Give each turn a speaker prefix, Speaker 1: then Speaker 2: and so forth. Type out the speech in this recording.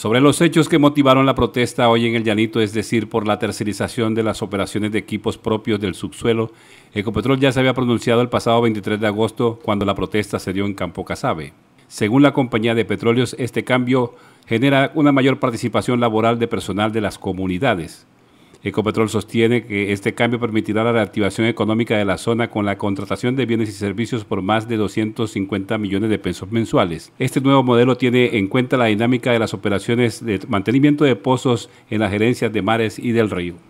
Speaker 1: sobre los hechos que motivaron la protesta hoy en el Llanito, es decir, por la tercerización de las operaciones de equipos propios del subsuelo, Ecopetrol ya se había pronunciado el pasado 23 de agosto cuando la protesta se dio en Campo Casabe. Según la compañía de petróleos, este cambio genera una mayor participación laboral de personal de las comunidades. Ecopetrol sostiene que este cambio permitirá la reactivación económica de la zona con la contratación de bienes y servicios por más de 250 millones de pesos mensuales. Este nuevo modelo tiene en cuenta la dinámica de las operaciones de mantenimiento de pozos en las gerencias de mares y del río.